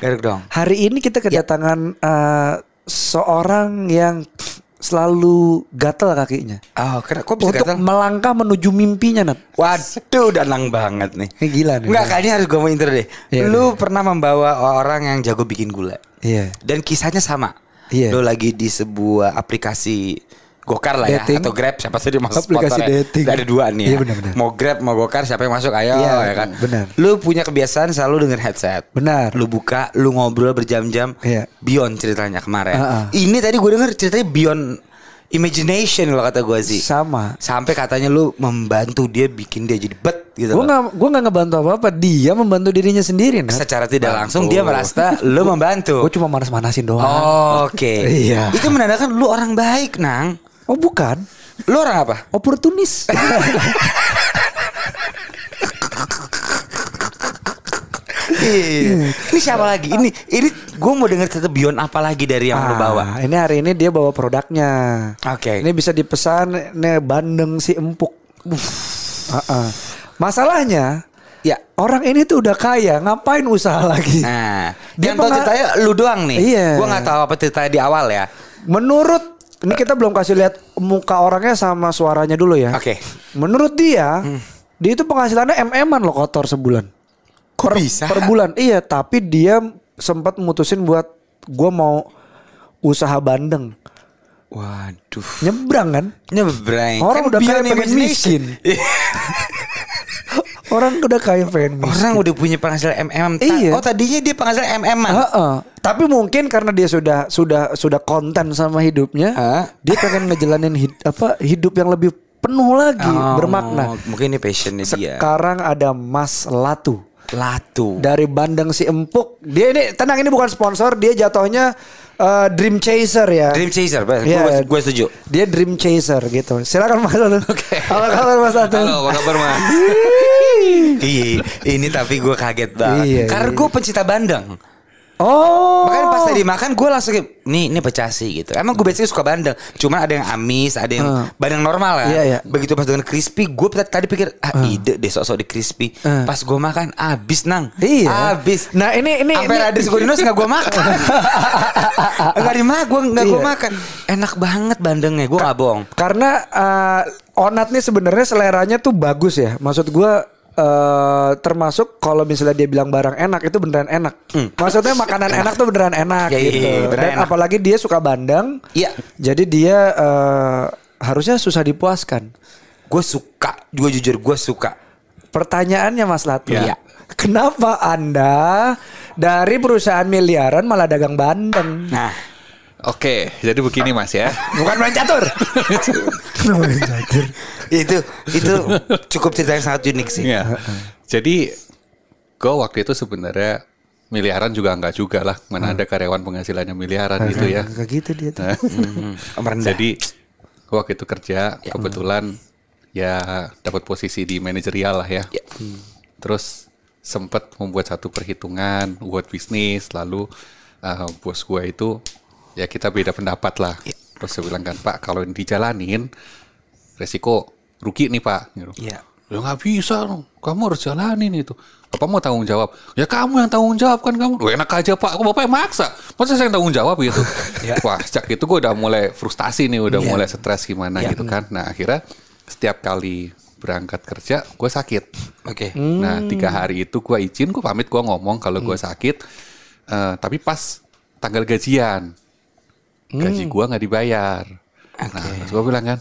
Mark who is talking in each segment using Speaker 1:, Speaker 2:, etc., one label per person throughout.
Speaker 1: Garuk dong. Hari ini kita ya. kedatangan ya. uh, seorang yang selalu gatel kakinya. Oh, kenapa kok bisa Untuk gatel? melangkah menuju mimpinya, Nat. Waduh, danang banget nih. gila nih. Enggak, kayaknya harus gue mau inter deh. Ya, lu ya. pernah membawa orang yang jago bikin gula. Iya. Dan kisahnya sama. Iya. Lu lagi di sebuah aplikasi Gokar lah ya, dating. ya atau Grab siapa sih dimaksud aplikasi sponsornya? dating ada dua nih ya. Iya benar benar. Mau Grab mau Gokar siapa yang masuk ayo iya, ya kan. Benar. Lu punya kebiasaan selalu denger headset. Benar. Lu buka, lu ngobrol berjam-jam. Iya. Beyond ceritanya kemarin. Uh -uh. Ini tadi gue denger ceritanya beyond imagination lo kata gue sih. Sama. Sampai katanya lu membantu dia bikin dia jadi bet gitu. Gue gak gue nggak ngebantu apa apa. Dia membantu dirinya sendiri. nah. Secara tidak langsung dia merasa lu membantu. Gue cuma manas-manasin doang. Oh, Oke. Okay. iya. Itu menandakan lu orang baik nang. Oh bukan. Lo orang apa? Oportunis. Iya. Ini siapa lagi? Ini ini gue mau denger cerita Bion apa lagi dari yang ah, lo bawa? Ini hari ini dia bawa produknya. Oke. Okay. Ini bisa dipesan nih bandeng si empuk. Uh -uh. Masalahnya Ya, orang ini tuh udah kaya, ngapain usaha lagi? Nah, dia yang tahu ceritanya lu doang nih. Iya. Gue nggak tahu apa ceritanya di awal ya. Menurut ini kita belum kasih lihat muka orangnya sama suaranya dulu ya. Oke. Okay. Menurut dia, hmm. dia itu penghasilannya mm-an loh kotor sebulan. Kok per, bisa? Per bulan. Iya, tapi dia sempat mutusin buat gua mau usaha bandeng. Waduh. Nyebrang kan? Nyebrang. Orang kan udah kayak pengen miskin. Orang udah kaya fan Orang udah punya penghasil MM. Iya. Oh tadinya dia penghasil MM. Uh -uh. Tapi mungkin karena dia sudah sudah sudah konten sama hidupnya, uh. dia pengen ngejalanin hid, apa hidup yang lebih penuh lagi oh, bermakna. Mungkin ini passionnya dia. Sekarang ada Mas Latu. Latu. Dari Bandeng si Empuk. Dia ini tenang ini bukan sponsor, dia jatuhnya uh, Dream Chaser ya. Dream Chaser, benar. Iya. Gue setuju. Dia Dream Chaser gitu. Silakan Mas Latu. Oke. Okay. Halo kabar Mas Latu. Halo, apa kabar Mas? Iya, ini tapi gue kaget banget. Iya, Karena iya. gue pencinta bandeng. Oh. Makanya pas tadi makan gue langsung nih ini pecasi gitu. Emang gue biasanya suka bandeng, cuman ada yang amis, ada yang uh. bandeng normal kan. Iya, iya. Begitu pas dengan crispy, gue tadi pikir ah uh. ide deh sok-sok di crispy. Uh. Pas gue makan abis nang. Iya. Abis. Nah, ini ini Sampai Radis Gorinos nggak gue makan. enggak dimana gue nggak gue iya. makan. Enak banget bandengnya, gue gak bohong. Karena uh, eh, Onat nih sebenarnya seleranya tuh bagus ya. Maksud gue Uh, termasuk kalau misalnya dia bilang barang enak itu beneran enak. Hmm. Maksudnya makanan enak. enak tuh beneran enak ya, gitu. Iya, iya, beneran Dan enak. apalagi dia suka bandeng. Iya. Jadi dia uh, harusnya susah dipuaskan. Gue suka, gue jujur gue suka. Pertanyaannya Mas Latu. Iya. Kenapa Anda dari perusahaan miliaran malah dagang bandeng?
Speaker 2: Nah. Oke, jadi begini Mas ya. Bukan main catur. itu itu cukup cerita yang sangat unik sih. Ya. Jadi gue waktu itu sebenarnya miliaran juga enggak juga lah. Mana hmm. ada karyawan penghasilannya miliaran gitu ya. Enggak gitu dia tuh. Nah, Hmm. jadi waktu itu kerja ya. kebetulan ya dapat posisi di manajerial lah ya. ya. Hmm. Terus sempat membuat satu perhitungan buat bisnis lalu uh, bos gue itu ya kita beda pendapat lah. Yeah. Terus saya bilang kan Pak kalau ini dijalanin resiko rugi nih Pak. Gitu. Yeah. Ya nggak bisa, kamu harus jalanin itu. Apa mau tanggung jawab? Ya kamu yang tanggung jawab kan kamu. Wah, enak aja Pak, aku Bapak yang maksa? Masa saya yang tanggung jawab gitu? ya. Wah, sejak itu gue udah mulai frustasi nih, udah ya. mulai stres gimana ya. gitu kan. Nah akhirnya setiap kali berangkat kerja, gue sakit. Oke. Okay. Nah, hmm. Nah tiga hari itu gue izin, gue pamit, gue ngomong kalau hmm. gue sakit. Uh, tapi pas tanggal gajian gaji hmm. gua nggak dibayar okay. nah terus gua bilang kan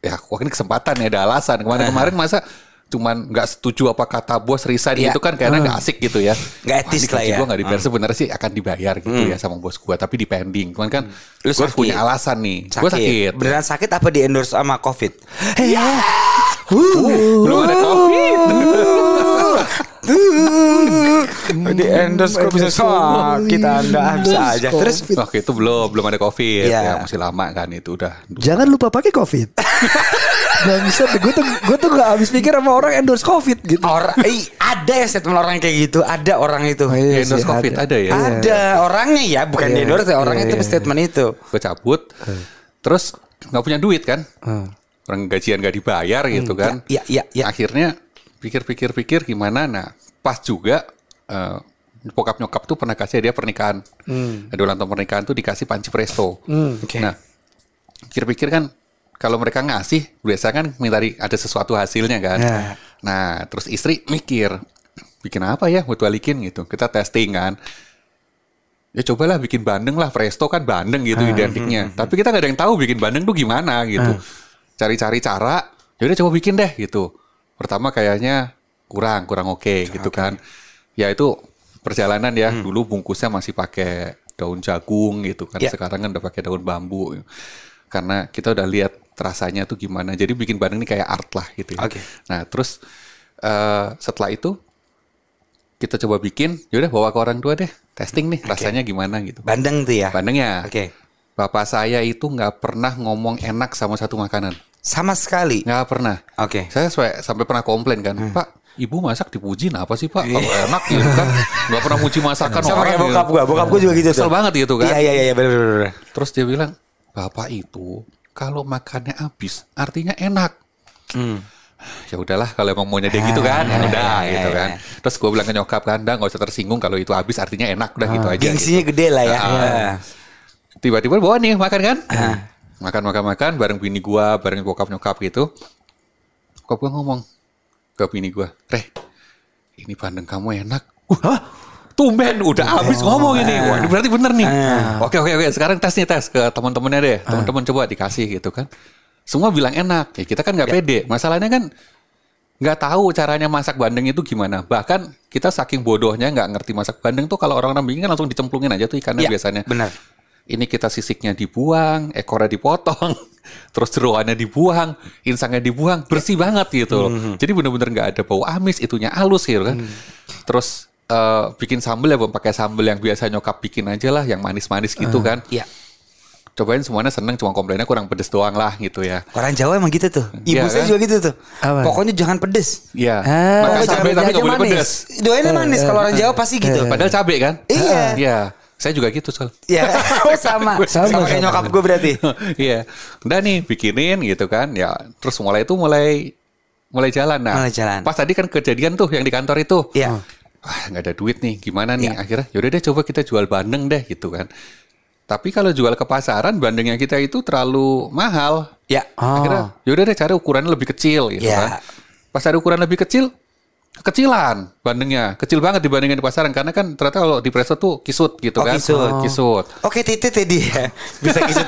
Speaker 2: ya aku ini kesempatan ya ada alasan kemarin eh. kemarin masa cuman nggak setuju apa kata bos risa iya. yeah. itu kan karena nggak hmm. asik gitu ya nggak etis Wah, lah ya gue nggak dibayar hmm. sebenarnya sih akan dibayar gitu hmm. ya sama bos gua tapi di pending cuman kan gue punya alasan nih gua sakit beneran sakit apa di endorse sama covid ya yeah. yeah. uh, uh, belum ada
Speaker 1: covid uh, di endorse kok bisa kita anda bisa aja terus
Speaker 2: waktu itu belum belum ada covid ya, ya masih lama kan itu udah
Speaker 1: jangan lupa pakai covid nggak bisa Gue tuh gue tuh nggak habis pikir sama orang endorse covid gitu orang eh, Ada ya statement orang kayak gitu Ada orang itu oh, iya Endorse sih, covid ada, ada ya Ada iya. orangnya ya Bukan di iya, endorse ya. Orangnya yeah, itu iya. yeah, statement
Speaker 2: itu Gue cabut hmm. Terus nggak punya duit kan hmm. Orang gajian gak dibayar gitu hmm, kan Iya iya iya Akhirnya pikir-pikir-pikir gimana Nah pas juga uh, bokap nyokap tuh pernah kasih dia pernikahan. Hmm. Ada ulang tahun pernikahan tuh dikasih panci presto. Hmm, okay. Nah, pikir-pikir kan kalau mereka ngasih biasa kan minta ada sesuatu hasilnya kan. Yeah. Nah, terus istri mikir bikin apa ya buat balikin gitu. Kita testing kan. Ya cobalah bikin bandeng lah, presto kan bandeng gitu ah, identiknya. Hmm, hmm, hmm. Tapi kita nggak ada yang tahu bikin bandeng tuh gimana gitu. Ah. Cari-cari cara, yaudah coba bikin deh gitu. Pertama kayaknya kurang kurang oke okay, gitu okay. kan ya itu perjalanan ya. Hmm. Dulu bungkusnya masih pakai daun jagung gitu kan. Yeah. Sekarang kan udah pakai daun bambu. Karena kita udah lihat rasanya tuh gimana. Jadi bikin bandeng ini kayak art lah gitu. Ya. Okay. Nah, terus uh, setelah itu kita coba bikin, yaudah bawa ke orang tua deh, testing nih okay. rasanya gimana gitu. Bandeng tuh ya? Bandengnya. ya. Oke. Okay. Bapak saya itu nggak pernah ngomong enak sama satu makanan. Sama sekali? Nggak pernah. Oke. Okay. Saya sampai pernah komplain kan, hmm. Pak ibu masak dipuji nah apa sih pak iya. kalau enak gitu kan Gak pernah muji masakan sama orang kayak gitu. bokap gue, bokap gue juga gitu kesel banget gitu kan iya iya iya, iya bener, bener. terus dia bilang bapak itu kalau makannya habis artinya enak hmm. ya udahlah kalau emang maunya dia gitu kan ah, udah ya, gitu ya, kan terus gue bilang ke nyokap kan gak usah tersinggung kalau itu habis artinya enak udah gitu ah. aja gengsinya gitu. gede lah ya ah. tiba-tiba bawa nih makan kan ah. makan makan makan bareng bini gue, bareng bokap nyokap gitu bokap gue ngomong ke bini gue, Reh, ini bandeng kamu enak. Uh, hah? Tumben udah oh, ngomong ini. Wah, ini berarti bener nih. Eh. oke oke oke, sekarang tes nih tes ke teman-temannya deh. Teman-teman eh. coba dikasih gitu kan. Semua bilang enak. Ya kita kan nggak ya. pede. Masalahnya kan nggak tahu caranya masak bandeng itu gimana. Bahkan kita saking bodohnya nggak ngerti masak bandeng tuh kalau orang nambahin kan langsung dicemplungin aja tuh ikannya ya, biasanya. Benar ini kita sisiknya dibuang, ekornya dipotong, terus jeruannya dibuang, insangnya dibuang, bersih banget gitu. Mm -hmm. Jadi benar-benar nggak ada bau amis, itunya halus gitu kan. Mm. Terus uh, bikin sambel ya, pakai sambel yang biasa nyokap bikin aja lah, yang manis-manis gitu uh, kan. Iya. Cobain semuanya seneng, cuma komplainnya kurang pedes doang lah gitu ya.
Speaker 1: Orang Jawa emang gitu tuh. Iya Ibu ya, saya kan? juga gitu tuh. Apa? Pokoknya jangan pedes. Iya. Ah, Maka cabai tapi gak boleh pedes. Doainnya eh, manis, eh, kalau orang Jawa pasti gitu. Padahal cabai kan? Iya.
Speaker 2: Iya. Saya juga gitu soal. Iya,
Speaker 1: yeah. Oh, sama. sama. Sama kayak nyokap
Speaker 2: gue berarti. Iya. Udah nih bikinin gitu kan. Ya, terus mulai itu mulai mulai jalan nah. Mulai jalan. Pas tadi kan kejadian tuh yang di kantor itu. Iya. Yeah. Wah, nggak ada duit nih. Gimana nih Ya. akhirnya? Yaudah deh coba kita jual bandeng deh gitu kan. Tapi kalau jual ke pasaran bandengnya kita itu terlalu mahal. Ya. Oh. Akhirnya yaudah deh gitu iya. kan. cari ukuran lebih kecil gitu ya. kan. Pas ada ukuran lebih kecil, kecilan bandengnya kecil banget dibandingkan di pasaran karena kan ternyata kalau di preso tuh kisut gitu oh, kan kisut oh. kisut oke titit tadi ya bisa kisut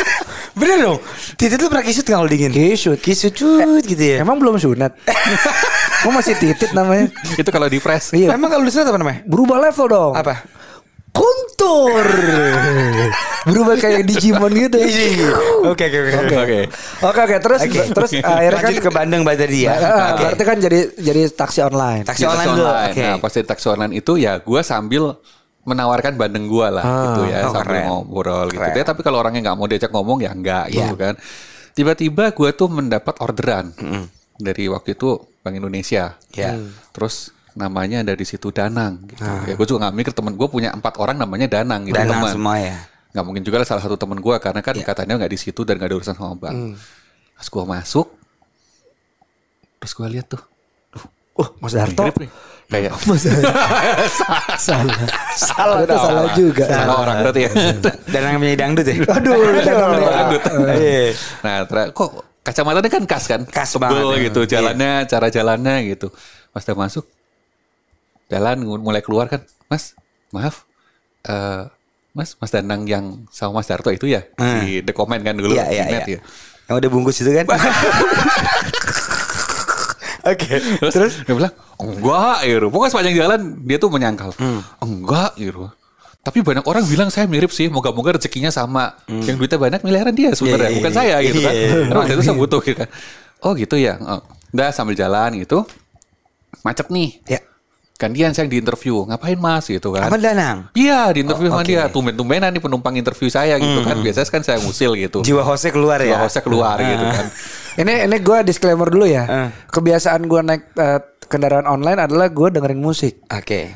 Speaker 2: bener dong titit
Speaker 1: tuh pernah kisut kalau dingin kisut kisut cut gitu ya emang belum sunat Kok masih titit namanya
Speaker 2: itu kalau di press
Speaker 1: iya. emang kalau di sunat apa namanya berubah level dong apa Kontur, berubah kayak Digimon gitu iya, iya, iya. oke oke oke oke
Speaker 2: oke oke terus okay. terus akhirnya kan ke Bandung baca tadi ya uh, nah, okay. Ah, berarti
Speaker 1: kan jadi jadi taksi online taksi, taksi online, online okay. nah
Speaker 2: pasti taksi online itu ya gue sambil menawarkan Bandung gue lah ah, gitu ya oh, sambil keren. ngobrol gitu Ya, tapi kalau orangnya nggak mau diajak ngomong ya enggak yeah. gitu kan tiba-tiba gue tuh mendapat orderan mm. dari waktu itu Bank Indonesia yeah. terus namanya ada di situ Danang gitu. Ah. Ya gue juga nggak mikir temen gue punya empat orang namanya Danang gitu Danang teman. semua ya. Gak mungkin juga lah salah satu temen gue karena kan yeah. katanya nggak di situ dan nggak ada urusan sama bank. Hmm. Pas gue masuk, terus gue lihat tuh, oh Mas Darto. Kayak Mas salah, salah, salah, salah, salah juga. Salah, salah orang berarti ya. Dan yang menyanyi dangdut ya. Aduh, dangdut. Iya. nah, kok kacamatanya kan khas kan? Khas banget. gitu, iya. jalannya, cara jalannya gitu. Pas dia masuk, jalan mulai keluar kan mas maaf uh, mas mas Danang yang sama mas Darto itu ya hmm. di the comment kan dulu yeah, yeah, net, iya. ya yang
Speaker 1: udah bungkus itu kan
Speaker 2: Oke. Okay. Terus, Terus dia bilang, enggak iru, Pokoknya sepanjang jalan dia tuh menyangkal. Hmm. Enggak iru, Tapi banyak orang bilang saya mirip sih, moga-moga rezekinya sama. Hmm. Yang duitnya banyak miliaran dia sebenarnya, yeah, iya, bukan yeah, saya gitu iya, kan. Karena waktu itu saya butuh gitu kan. Oh gitu ya. Oh. Udah sambil jalan gitu. Macet nih. Ya gantian saya yang diinterview ngapain mas gitu kan apa danang iya diinterview oh, sama dia tumben-tumbenan nih penumpang interview saya gitu kan. hmm. kan biasanya kan saya ngusil gitu jiwa hosek keluar ya jiwa hose keluar uh. gitu kan
Speaker 1: ini ini gue disclaimer dulu ya uh. kebiasaan gue naik uh, kendaraan online adalah gue dengerin musik oke okay.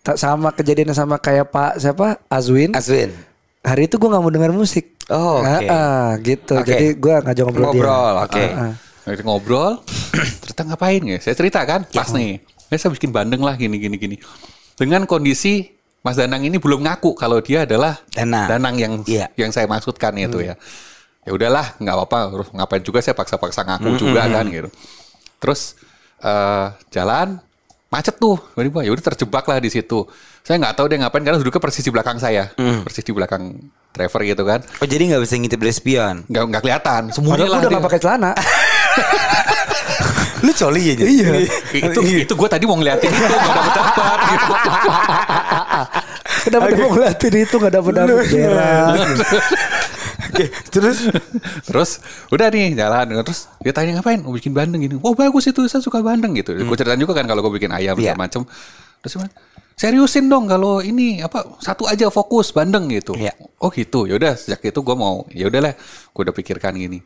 Speaker 1: Tak sama kejadian sama kayak Pak siapa Azwin Azwin hari itu gue nggak mau denger musik oh okay. uh, uh, ah, gitu okay. jadi gue ngajak ngobrol ngobrol oke okay. uh,
Speaker 2: uh. ngobrol cerita ngapain ya saya cerita kan pas ya. nih ya saya bikin bandeng lah gini gini gini. Dengan kondisi Mas Danang ini belum ngaku kalau dia adalah Danang, Danang yang iya. yang saya maksudkan hmm. itu ya. Ya udahlah, nggak apa-apa. Terus ngapain juga saya paksa-paksa ngaku hmm, juga hmm, kan hmm. gitu. Terus uh, jalan macet tuh. Jadi ya udah terjebak lah di situ. Saya nggak tahu dia ngapain karena duduknya persis di belakang saya, hmm. persis di belakang Trevor gitu kan. Oh jadi nggak bisa ngintip dari spion? Nggak nggak kelihatan. Semuanya udah nggak pakai
Speaker 1: celana.
Speaker 2: Lu coli ya? Iya. iya. itu iya. itu gue tadi mau ngeliatin itu gak dapet dapat. Gitu.
Speaker 1: Kenapa mau ngeliatin itu nggak dapet apa?
Speaker 2: Oke, terus terus udah nih jalan terus dia tanya ngapain? mau bikin bandeng gini. wah oh, bagus itu, saya suka bandeng gitu. Hmm. Gue ceritain juga kan kalau gue bikin ayam yeah. macam. Terus gimana? seriusin dong kalau ini apa satu aja fokus bandeng gitu. yeah. Oh gitu. Ya udah sejak itu gue mau ya udahlah gue udah pikirkan gini.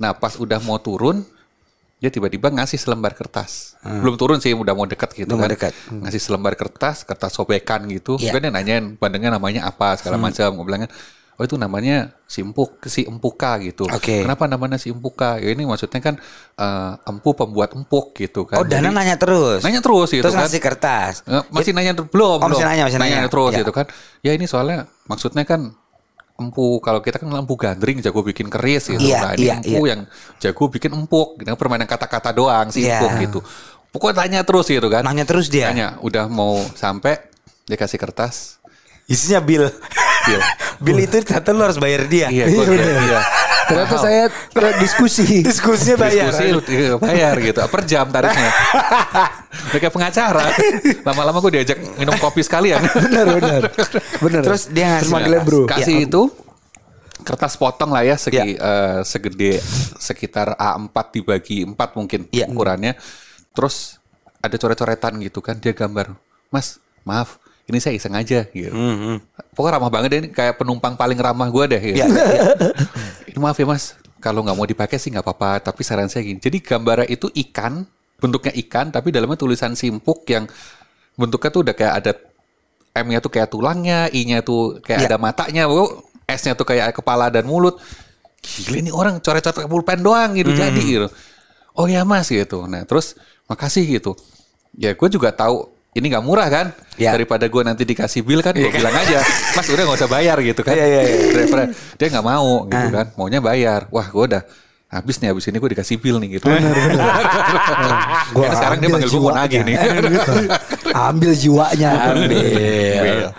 Speaker 2: Nah pas udah mau turun dia tiba-tiba ngasih selembar kertas. Hmm. Belum turun sih, udah mau dekat gitu Belum kan. Dekat. Hmm. Ngasih selembar kertas, kertas sobekan gitu. Yeah. Iya. dia nanyain bandengnya namanya apa, segala hmm. macam. Gue bilangnya, kan, oh itu namanya si empuk, si empuka gitu. Okay. Kenapa namanya si empuka? Ya ini maksudnya kan uh, empu pembuat empuk gitu kan. Oh, Dana Jadi, nanya terus. Nanya terus gitu terus kan. Terus ngasih
Speaker 1: kertas. Eh,
Speaker 2: masih nanya belum, oh, belum. Masih nanya, masih nanya. nanya terus ya. gitu kan. Ya ini soalnya maksudnya kan empu. Kalau kita kan lampu gandring jago bikin keris gitu. Yeah, nah ini yeah, empu yeah. yang jago bikin empuk. Dengan permainan kata-kata doang iya. sih yeah. gitu. Pokoknya tanya terus gitu kan. Nanya terus dia. Tanya. Udah mau sampai dia kasih kertas. Isinya bill. Bill. bill itu ternyata lo harus bayar dia. Iya, gue, iya. Ternyata saya
Speaker 1: diskusi. Diskusinya bayar. Diskusi iya, bayar
Speaker 2: gitu. Per jam tarifnya. Mereka pengacara. Lama-lama gue diajak minum kopi sekalian. benar-benar benar Terus dia ngasih. bro. Kasih ya. itu kertas potong lah ya segi, ya. Uh, segede sekitar A4 dibagi 4 mungkin ya. ukurannya. Terus ada coret-coretan gitu kan dia gambar. Mas, maaf, ini saya iseng aja gitu. Mm -hmm. Pokoknya ramah banget deh, ini kayak penumpang paling ramah gue deh. Gitu. ya, ya. ya maaf ya mas, kalau nggak mau dipakai sih nggak apa-apa. Tapi saran saya gini, jadi gambarnya itu ikan, bentuknya ikan, tapi dalamnya tulisan simpuk yang bentuknya tuh udah kayak ada M-nya tuh kayak tulangnya, I-nya tuh kayak ya. ada matanya, S-nya tuh kayak kepala dan mulut. Gila ini orang coret-coret pulpen doang gitu hmm. jadi gitu. Oh ya mas gitu. Nah terus makasih gitu. Ya gue juga tahu ini nggak murah kan ya. daripada gue nanti dikasih bill kan gue iya. bilang aja mas udah nggak usah bayar gitu kan Yeah, yeah, yeah. driver dia nggak mau gitu uh. kan maunya bayar wah gue udah habis nih habis ini gue dikasih bill nih gitu bener, bener.
Speaker 1: sekarang dia panggil gue mau nagih nih ambil jiwanya ambil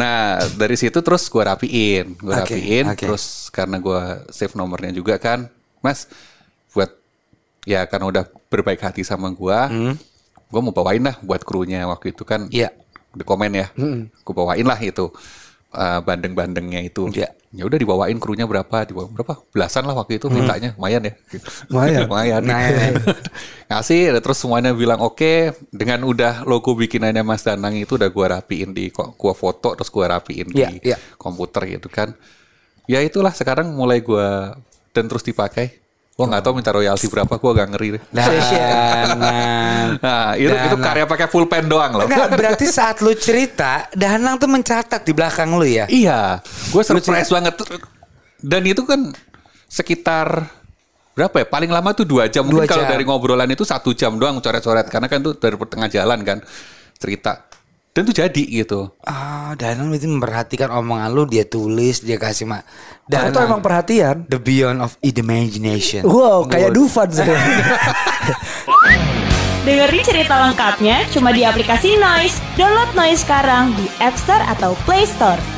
Speaker 2: nah dari situ terus gue rapiin gue okay, rapiin okay. terus karena gue save nomornya juga kan mas buat ya karena udah berbaik hati sama gue hmm gue mau bawain lah buat krunya waktu itu kan yeah. di komen ya mm -hmm. gue bawain lah itu uh, bandeng-bandengnya itu yeah. ya udah dibawain krunya berapa dibawa berapa belasan lah waktu itu mm. mintanya lumayan ya lumayan lumayan naik iya, iya. ngasih terus semuanya bilang oke okay. dengan udah logo bikinannya Mas Danang itu udah gue rapiin di gue foto terus gue rapiin yeah, di yeah. Iya. komputer gitu kan ya itulah sekarang mulai gue dan terus dipakai Gue nggak tau minta royalti berapa, gue gak ngeri deh. Danang. Iya, nah, itu, nah, itu nah. karya pakai full pen doang loh. Enggak, berarti
Speaker 1: saat lu cerita, Danang tuh mencatat di belakang lu ya? Iya,
Speaker 2: gue surprise banget. Dan itu kan sekitar berapa ya? Paling lama tuh dua jam. Mungkin kalau dari ngobrolan itu satu jam doang coret-coret. Karena kan tuh dari pertengah jalan kan cerita dan tuh jadi gitu. Ah,
Speaker 1: oh, Danon itu memperhatikan omongan lu, dia tulis, dia kasih mak. Dan itu emang perhatian.
Speaker 2: The beyond of imagination.
Speaker 1: Wow, kayak Dufan sebenarnya. Dengerin cerita lengkapnya cuma di aplikasi Noise. Download Noise sekarang di App Store atau Play Store.